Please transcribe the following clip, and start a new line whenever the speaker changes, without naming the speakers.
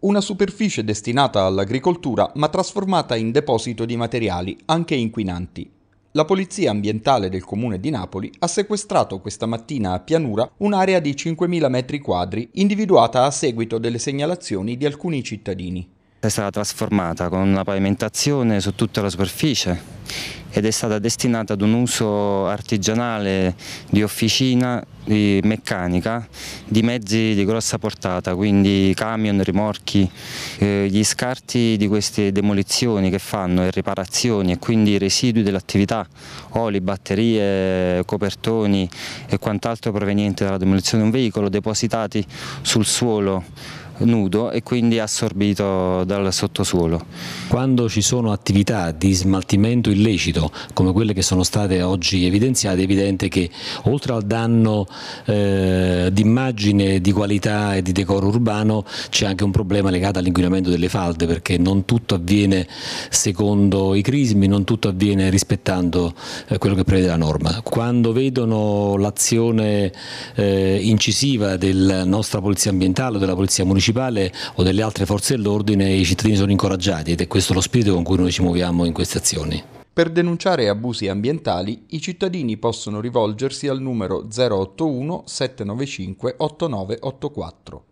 Una superficie destinata all'agricoltura ma trasformata in deposito di materiali, anche inquinanti. La Polizia Ambientale del Comune di Napoli ha sequestrato questa mattina a Pianura un'area di 5.000 metri quadri individuata a seguito delle segnalazioni di alcuni cittadini è stata
trasformata con una pavimentazione su tutta la superficie ed è stata destinata ad un uso artigianale di officina, di meccanica, di mezzi di grossa portata, quindi camion, rimorchi, eh, gli scarti di queste demolizioni che fanno e riparazioni e quindi i residui dell'attività, oli, batterie, copertoni e quant'altro proveniente dalla demolizione di un veicolo depositati sul suolo nudo e quindi assorbito dal sottosuolo. Quando ci sono
attività di smaltimento illecito come quelle che sono state oggi evidenziate è evidente che oltre al danno eh, di immagine, di qualità e di decoro urbano c'è anche un problema legato all'inquinamento delle falde perché non tutto avviene secondo i crismi, non tutto avviene rispettando eh, quello che prevede la norma. Quando vedono l'azione eh, incisiva della nostra polizia ambientale o della polizia municipale municipale o delle altre forze dell'ordine i cittadini sono incoraggiati ed è questo lo spirito con cui noi ci muoviamo in queste azioni.
Per denunciare abusi ambientali i cittadini possono rivolgersi al numero 081 795 8984.